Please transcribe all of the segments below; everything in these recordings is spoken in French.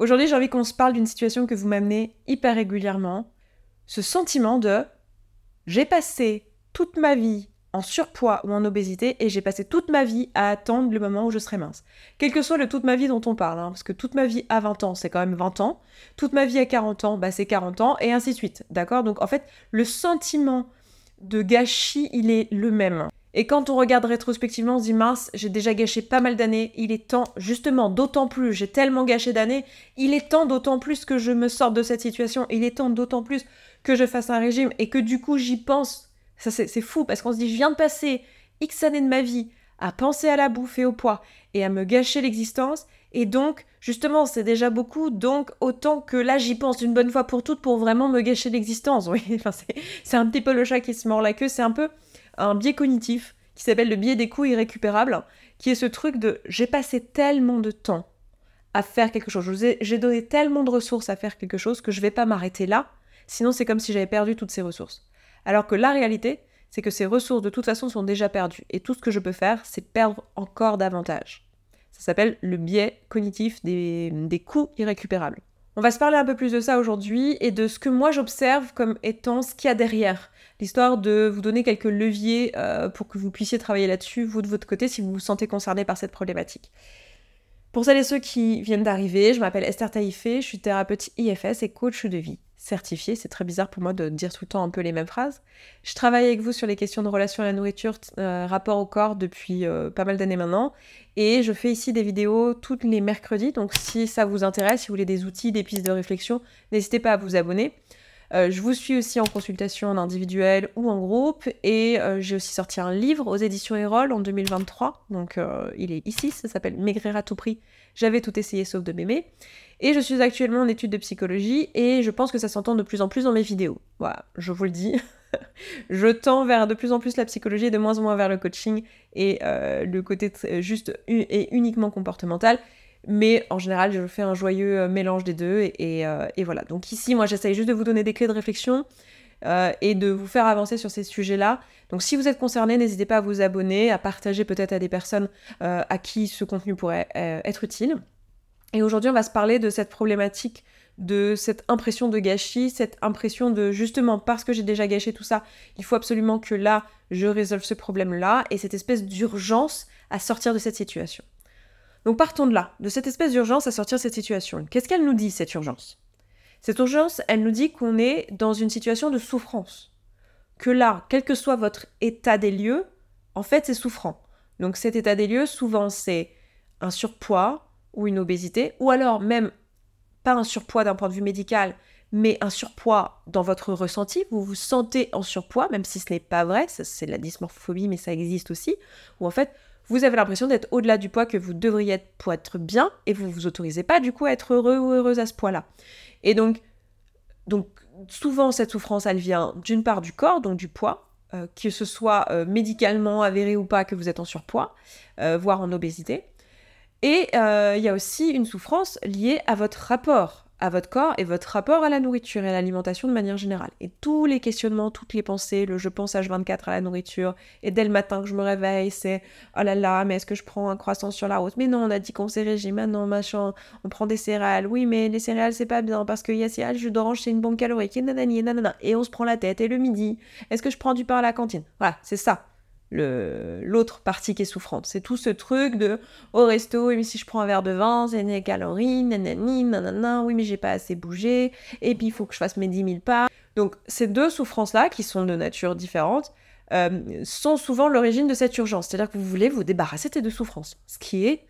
Aujourd'hui, j'ai envie qu'on se parle d'une situation que vous m'amenez hyper régulièrement, ce sentiment de j'ai passé toute ma vie en surpoids ou en obésité et j'ai passé toute ma vie à attendre le moment où je serai mince. Quel que soit le toute ma vie dont on parle, hein, parce que toute ma vie à 20 ans, c'est quand même 20 ans, toute ma vie à 40 ans, bah, c'est 40 ans, et ainsi de suite, d'accord Donc en fait, le sentiment de gâchis, il est le même. Et quand on regarde rétrospectivement, on se dit mince, j'ai déjà gâché pas mal d'années, il est temps, justement, d'autant plus, j'ai tellement gâché d'années, il est temps d'autant plus que je me sorte de cette situation, il est temps d'autant plus que je fasse un régime et que du coup j'y pense. Ça c'est fou parce qu'on se dit je viens de passer X années de ma vie à penser à la bouffe et au poids et à me gâcher l'existence et donc justement c'est déjà beaucoup donc autant que là j'y pense une bonne fois pour toutes pour vraiment me gâcher l'existence. Oui, enfin c'est un petit peu le chat qui se mord la queue, c'est un peu un biais cognitif qui s'appelle le biais des coûts irrécupérables, qui est ce truc de j'ai passé tellement de temps à faire quelque chose, j'ai donné tellement de ressources à faire quelque chose que je vais pas m'arrêter là, sinon c'est comme si j'avais perdu toutes ces ressources. Alors que la réalité, c'est que ces ressources de toute façon sont déjà perdues, et tout ce que je peux faire, c'est perdre encore davantage. Ça s'appelle le biais cognitif des, des coûts irrécupérables. On va se parler un peu plus de ça aujourd'hui et de ce que moi j'observe comme étant ce qu'il y a derrière. L'histoire de vous donner quelques leviers euh, pour que vous puissiez travailler là-dessus, vous de votre côté, si vous vous sentez concerné par cette problématique. Pour celles et ceux qui viennent d'arriver, je m'appelle Esther Taïfé, je suis thérapeute IFS et coach de vie certifiée, C'est très bizarre pour moi de dire tout le temps un peu les mêmes phrases. Je travaille avec vous sur les questions de relation à la nourriture, euh, rapport au corps depuis euh, pas mal d'années maintenant. Et je fais ici des vidéos toutes les mercredis. Donc si ça vous intéresse, si vous voulez des outils, des pistes de réflexion, n'hésitez pas à vous abonner. Euh, je vous suis aussi en consultation en individuel ou en groupe et euh, j'ai aussi sorti un livre aux éditions Erol en 2023. Donc euh, il est ici, ça s'appelle Maigrir à tout prix. J'avais tout essayé sauf de m'aimer. Et je suis actuellement en étude de psychologie et je pense que ça s'entend de plus en plus dans mes vidéos. Voilà, je vous le dis. je tends vers de plus en plus la psychologie et de moins en moins vers le coaching et le côté juste et uniquement comportemental. Mais en général, je fais un joyeux euh, mélange des deux. Euh, et, voilà. Donc ici, moi, j'essaye juste de vous donner des clés de réflexion euh, et de vous faire avancer sur ces sujets-là. Donc si vous êtes concerné, n'hésitez pas à vous abonner, à partager peut-être à des personnes à qui ce contenu pourrait être utile. Et aujourd'hui, on va se parler de cette problématique de cette impression de gâchis, cette impression de justement parce que j'ai déjà gâché tout ça, il faut absolument que là, je résolve ce problème-là, et cette espèce d'urgence à sortir de cette situation. Donc partons de là, de cette espèce d'urgence à sortir de cette situation. Qu'est-ce qu'elle nous dit, cette urgence Cette urgence, elle nous dit qu'on est dans une situation de souffrance. Que là, quel que soit votre état des lieux, en fait, c'est souffrant. Donc cet état des lieux, souvent, c'est un surpoids ou une obésité, ou alors même pas un surpoids d'un point de vue médical, mais un surpoids dans votre ressenti, vous vous sentez en surpoids, même si ce n'est pas vrai, c'est la dysmorphobie, mais ça existe aussi, ou en fait, vous avez l'impression d'être au-delà du poids que vous devriez être pour être bien et vous ne vous autorisez pas du coup à être heureux ou heureuse à ce poids-là. Et donc, donc souvent cette souffrance, elle vient d'une part du corps, donc du poids, euh, que ce soit euh, médicalement avéré ou pas que vous êtes en surpoids, euh, voire en obésité. Et il y a aussi une souffrance liée à votre rapport à votre corps et votre rapport à la nourriture et à l'alimentation de manière générale. Et tous les questionnements, toutes les pensées, le je pense H24 à la nourriture, et dès le matin que je me réveille, c'est oh là là, mais est-ce que je prends un croissant sur la route Mais non, on a dit qu'on s'est régime, maintenant, machin, on prend des céréales, oui, mais les céréales c'est pas bien parce qu'il y a céréales, jus d'orange, c'est une bombe calorique, et nanani, et nanana, et on se prend la tête, et le midi, est-ce que je prends du pain à la cantine Voilà, c'est ça l'autre partie qui est souffrante. C'est tout ce truc de au resto, et si je prends un verre de vin, c'est des calories, nanani, nanana, oui mais j'ai pas assez bougé, et puis il faut que je fasse mes 10 000 pas. Donc ces deux souffrances-là, qui sont de nature différente, euh, sont souvent l'origine de cette urgence. C'est-à-dire que vous voulez vous débarrasser de ces deux souffrances, ce qui est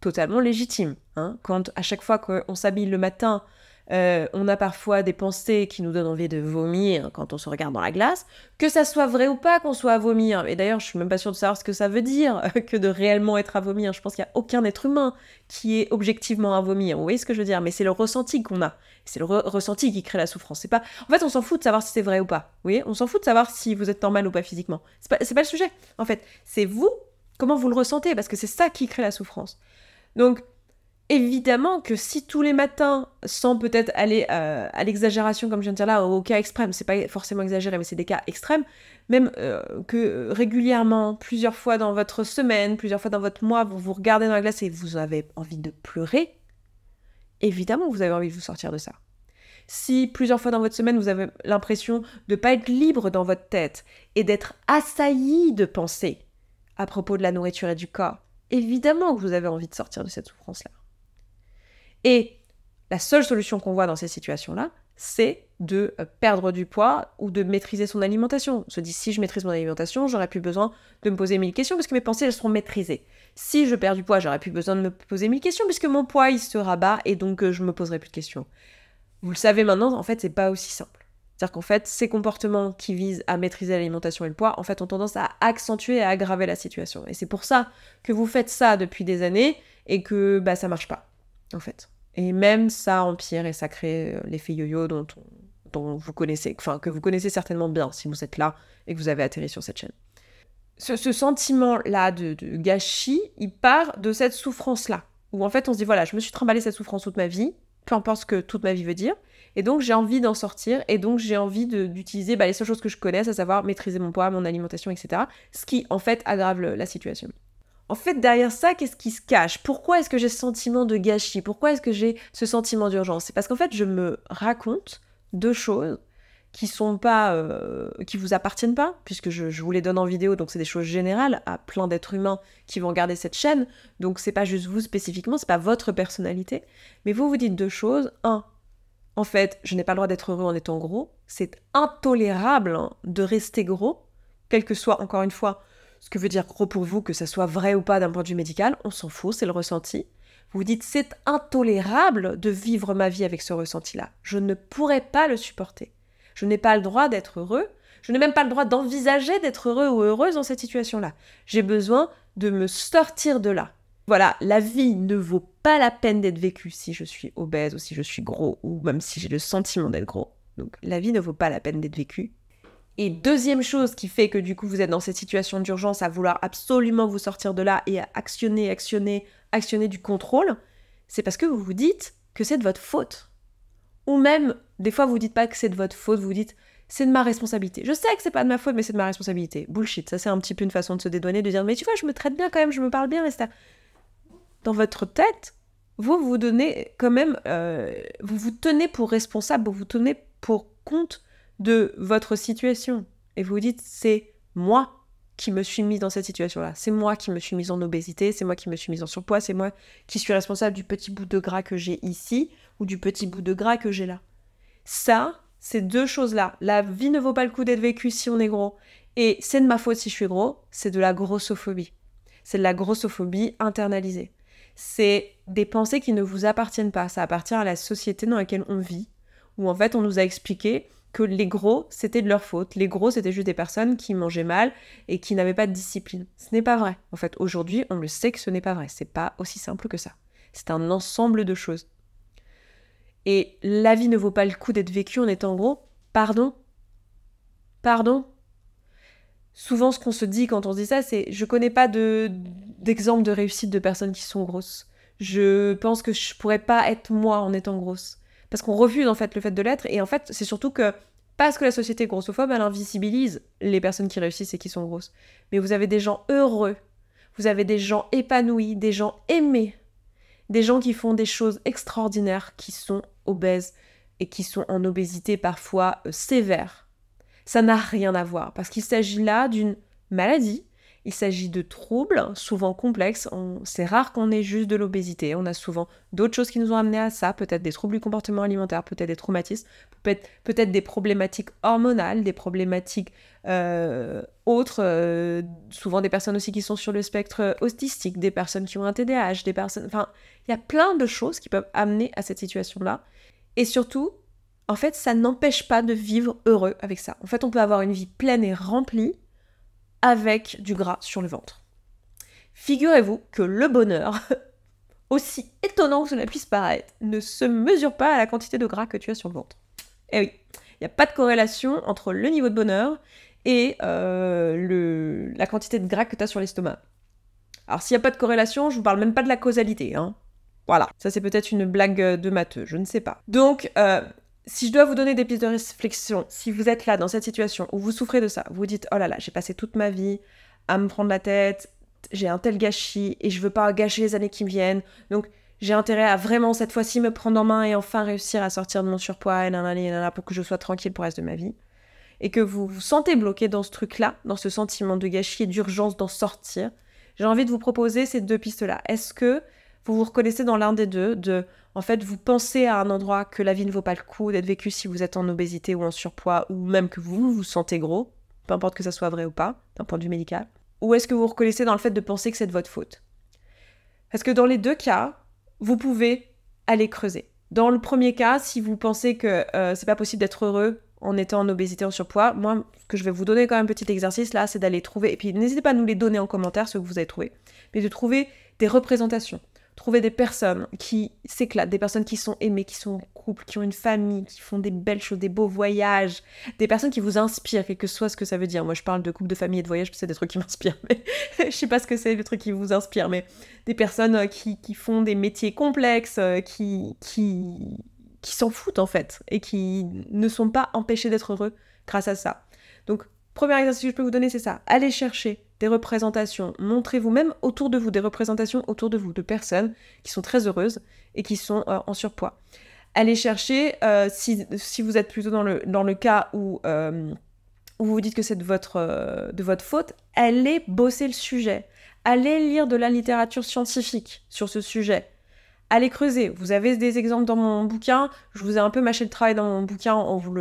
totalement légitime. Hein. Quand à chaque fois qu'on s'habille le matin, euh, on a parfois des pensées qui nous donnent envie de vomir quand on se regarde dans la glace, que ça soit vrai ou pas qu'on soit à vomir. Et d'ailleurs, je suis même pas sûre de savoir ce que ça veut dire que de réellement être à vomir. Je pense qu'il n'y a aucun être humain qui est objectivement à vomir. Vous voyez ce que je veux dire Mais c'est le ressenti qu'on a. C'est le ressenti qui crée la souffrance. C'est pas. En fait, on s'en fout de savoir si c'est vrai ou pas. Vous On s'en fout de savoir si vous êtes normal ou pas physiquement. C'est pas, pas le sujet. En fait, c'est vous comment vous le ressentez parce que c'est ça qui crée la souffrance. Donc Évidemment que si tous les matins, sans peut-être aller euh, à l'exagération comme je viens de dire là, au cas extrême, c'est pas forcément exagéré, mais c'est des cas extrêmes, même euh, que euh, régulièrement, plusieurs fois dans votre semaine, plusieurs fois dans votre mois, vous vous regardez dans la glace et vous avez envie de pleurer, évidemment vous avez envie de vous sortir de ça. Si plusieurs fois dans votre semaine vous avez l'impression de ne pas être libre dans votre tête et d'être assailli de pensées à propos de la nourriture et du corps, évidemment que vous avez envie de sortir de cette souffrance-là. Et la seule solution qu'on voit dans ces situations-là, c'est de euh, perdre du poids ou de maîtriser son alimentation. On se dit, si je maîtrise mon alimentation, j'aurais plus besoin de me poser mille questions parce que mes pensées, elles seront maîtrisées. Si je perds du poids, j'aurais plus besoin de me poser mille questions puisque mon poids, il sera bas et donc euh, je ne me poserai plus de questions. Vous le savez maintenant, en fait, c'est pas aussi simple. C'est-à-dire qu'en fait, ces comportements qui visent à maîtriser l'alimentation et le poids, en fait, ont tendance à accentuer et à aggraver la situation. Et c'est pour ça que vous faites ça depuis des années et que bah, ça marche pas, en fait. Et même ça empire et ça crée euh, l'effet yo-yo dont, vous connaissez, enfin que vous connaissez certainement bien si vous êtes là et que vous avez atterri sur cette chaîne. Ce, sentiment-là de, gâchis, il part de cette souffrance-là, où en fait on se dit voilà, je me suis trimballé cette souffrance toute ma vie, peu importe ce que toute ma vie veut dire, et donc j'ai envie d'en sortir, et donc j'ai envie d'utiliser bah, les seules choses que je connaisse, à savoir maîtriser mon poids, mon alimentation, etc. Ce qui en fait aggrave la situation en fait, derrière ça, qu'est-ce qui se cache Pourquoi est-ce que j'ai ce sentiment de gâchis Pourquoi est-ce que j'ai ce sentiment d'urgence C'est parce qu'en fait, je me raconte deux choses qui sont pas, euh, qui vous appartiennent pas, puisque je, je, vous les donne en vidéo, donc c'est des choses générales à plein d'êtres humains qui vont regarder cette chaîne. Donc c'est pas juste vous spécifiquement, c'est pas votre personnalité, mais vous vous dites deux choses. Un, en fait, je n'ai pas le droit d'être heureux en étant gros. C'est intolérable hein, de rester gros, quel que soit encore une fois ce que veut dire gros pour vous, que ça soit vrai ou pas d'un point de vue médical, on s'en fout, c'est le ressenti. Vous dites c'est intolérable de vivre ma vie avec ce ressenti-là. Je ne pourrais pas le supporter. Je n'ai pas le droit d'être heureux. Je n'ai même pas le droit d'envisager d'être heureux ou heureuse dans cette situation-là. J'ai besoin de me sortir de là. Voilà, la vie ne vaut pas la peine d'être vécue si je suis obèse ou si je suis gros ou même si j'ai le sentiment d'être gros. Donc la vie ne vaut pas la peine d'être vécue. Et deuxième chose qui fait que du coup vous êtes dans cette situation d'urgence à vouloir absolument vous sortir de là et à actionner, actionner, actionner du contrôle, c'est parce que vous vous dites que c'est de votre faute. Ou même, des fois vous dites pas que c'est de votre faute, vous dites c'est de ma responsabilité. Je sais que c'est pas de ma faute, mais c'est de ma responsabilité. Bullshit, ça c'est un petit peu une façon de se dédouaner, de dire mais tu vois, je me traite bien quand même, je me parle bien, etc. Dans votre tête, vous vous donnez quand même, euh, vous vous tenez pour responsable, vous vous tenez pour compte de votre situation et vous dites c'est moi qui me suis mis dans cette situation-là. C'est moi qui me suis mise en obésité, c'est moi qui me suis mise en surpoids, c'est moi qui suis responsable du petit bout de gras que j'ai ici ou du petit bout de gras que j'ai là. Ça, ces deux choses-là, la vie ne vaut pas le coup d'être vécue si on est gros et c'est de ma faute si je suis gros, c'est de la grossophobie. C'est de la grossophobie internalisée. C'est des pensées qui ne vous appartiennent pas, ça appartient à la société dans laquelle on vit, où en fait on nous a expliqué que les gros, c'était de leur faute. Les gros, c'était juste des personnes qui mangeaient mal et qui n'avaient pas de discipline. Ce n'est pas vrai. En fait, aujourd'hui, on le sait que ce n'est pas vrai. C'est pas aussi simple que ça. C'est un ensemble de choses. Et la vie ne vaut pas le coup d'être vécue en étant gros. Pardon. Pardon. Souvent, ce qu'on se dit quand on se dit ça, c'est je connais pas d'exemple de, de réussite de personnes qui sont grosses. Je pense que je pourrais pas être moi en étant grosse parce qu'on refuse en fait le fait de l'être, et en fait c'est surtout que parce que la société est grossophobe, elle invisibilise les personnes qui réussissent et qui sont grosses. Mais vous avez des gens heureux, vous avez des gens épanouis, des gens aimés, des gens qui font des choses extraordinaires, qui sont obèses et qui sont en obésité parfois euh, sévère. Ça n'a rien à voir, parce qu'il s'agit là d'une maladie il s'agit de troubles, souvent complexes. C'est rare qu'on ait juste de l'obésité. On a souvent d'autres choses qui nous ont amené à ça, peut-être des troubles du comportement alimentaire, peut-être des traumatismes, peut-être des problématiques hormonales, des problématiques euh, autres, euh, souvent des personnes aussi qui sont sur le spectre autistique, des personnes qui ont un TDAH, des personnes... Enfin, il y a plein de choses qui peuvent amener à cette situation-là. Et surtout, en fait, ça n'empêche pas de vivre heureux avec ça. En fait, on peut avoir une vie pleine et remplie avec du gras sur le ventre. Figurez-vous que le bonheur, aussi étonnant que cela puisse paraître, ne se mesure pas à la quantité de gras que tu as sur le ventre. Eh oui, il n'y a pas de corrélation entre le niveau de bonheur et euh, le, la quantité de gras que tu as sur l'estomac. Alors s'il n'y a pas de corrélation, je vous parle même pas de la causalité. Hein. Voilà, ça c'est peut-être une blague euh, de matheux, je ne sais pas. Donc, euh, si je dois vous donner des pistes de réflexion, si vous êtes là dans cette situation où vous souffrez de ça, vous dites oh là là, j'ai passé toute ma vie à me prendre la tête, j'ai un tel gâchis et je veux pas gâcher les années qui me viennent, donc j'ai intérêt à vraiment cette fois-ci me prendre en main et enfin réussir à sortir de mon surpoids et nanana, nanana pour que je sois tranquille pour le reste de ma vie. Et que vous vous sentez bloqué dans ce truc-là, dans ce sentiment de gâchis et d'urgence d'en sortir, j'ai envie de vous proposer ces deux pistes-là. Est-ce que vous vous reconnaissez dans l'un des deux, de en fait vous pensez à un endroit que la vie ne vaut pas le coup d'être vécu si vous êtes en obésité ou en surpoids, ou même que vous vous sentez gros, peu importe que ça soit vrai ou pas, d'un point de vue médical, ou est-ce que vous vous reconnaissez dans le fait de penser que c'est de votre faute Parce que dans les deux cas, vous pouvez aller creuser. Dans le premier cas, si vous pensez que euh, c'est pas possible d'être heureux en étant en obésité, en surpoids, moi, ce que je vais vous donner quand même un petit exercice là, c'est d'aller trouver, et puis n'hésitez pas à nous les donner en commentaire, ce que vous avez trouvé, mais de trouver des représentations trouver des personnes qui s'éclatent, des personnes qui sont aimées, qui sont en couple, qui ont une famille, qui font des belles choses, des beaux voyages, des personnes qui vous inspirent, quel que soit ce que ça veut dire. Moi, je parle de couple, de famille et de voyage, c'est des trucs qui m'inspirent, mais je sais pas ce que c'est des trucs qui vous inspirent, mais des personnes euh, qui, qui font des métiers complexes, euh, qui, qui, qui s'en foutent en fait, et qui ne sont pas empêchés d'être heureux grâce à ça. Donc, premier exercice que je peux vous donner, c'est ça. Allez chercher des représentations, montrez-vous même autour de vous, des représentations autour de vous, de personnes qui sont très heureuses et qui sont euh, en surpoids. Allez chercher, euh, si, vous êtes plutôt dans le, dans le cas où, vous euh, vous dites que c'est votre, de votre faute, allez bosser le sujet. Allez lire de la littérature scientifique sur ce sujet allez creuser. Vous avez des exemples dans mon bouquin. Je vous ai un peu mâché le travail dans mon bouquin en vous,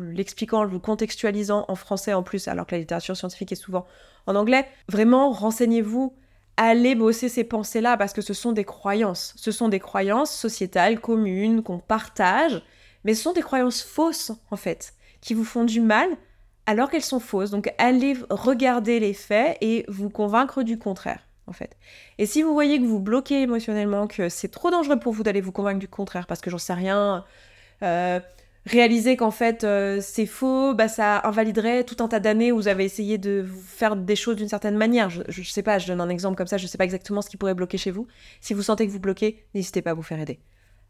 l'expliquant, en vous contextualisant en français en plus, alors que la littérature scientifique est souvent en anglais. Vraiment, renseignez-vous. Allez bosser ces pensées-là parce que ce sont des croyances. Ce sont des croyances sociétales, communes, qu'on partage, mais ce sont des croyances fausses en fait, qui vous font du mal alors qu'elles sont fausses. Donc allez regarder les faits et vous convaincre du contraire en fait. Et si vous voyez que vous bloquez émotionnellement, que c'est trop dangereux pour vous d'aller vous convaincre du contraire, parce que j'en sais rien, euh, réaliser qu'en fait euh, c'est faux, bah ça invaliderait tout un tas d'années où vous avez essayé de faire des choses d'une certaine manière. Je, je, sais pas, je donne un exemple comme ça, je sais pas exactement ce qui pourrait bloquer chez vous. Si vous sentez que vous bloquez, n'hésitez pas à vous faire aider.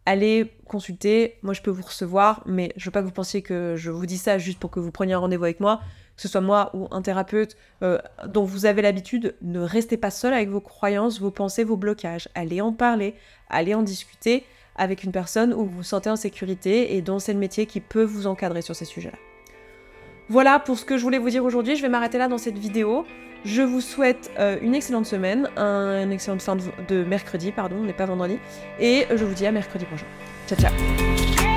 Allez consulter, moi je peux vous recevoir, mais je veux pas que vous pensiez que je vous dis ça juste pour que vous preniez un rendez-vous avec moi que ce soit moi ou un thérapeute euh, dont vous avez l'habitude, ne restez pas seul avec vos croyances, vos pensées, vos blocages. Allez en parler, allez en discuter avec une personne où vous vous sentez en sécurité et dont c'est le métier qui peut vous encadrer sur ces sujets-là. Voilà pour ce que je voulais vous dire aujourd'hui. Je vais m'arrêter là dans cette vidéo. Je vous souhaite euh, une excellente semaine, un, une excellente fin de, de mercredi, pardon, on n'est pas vendredi, et je vous dis à mercredi prochain. Ciao ciao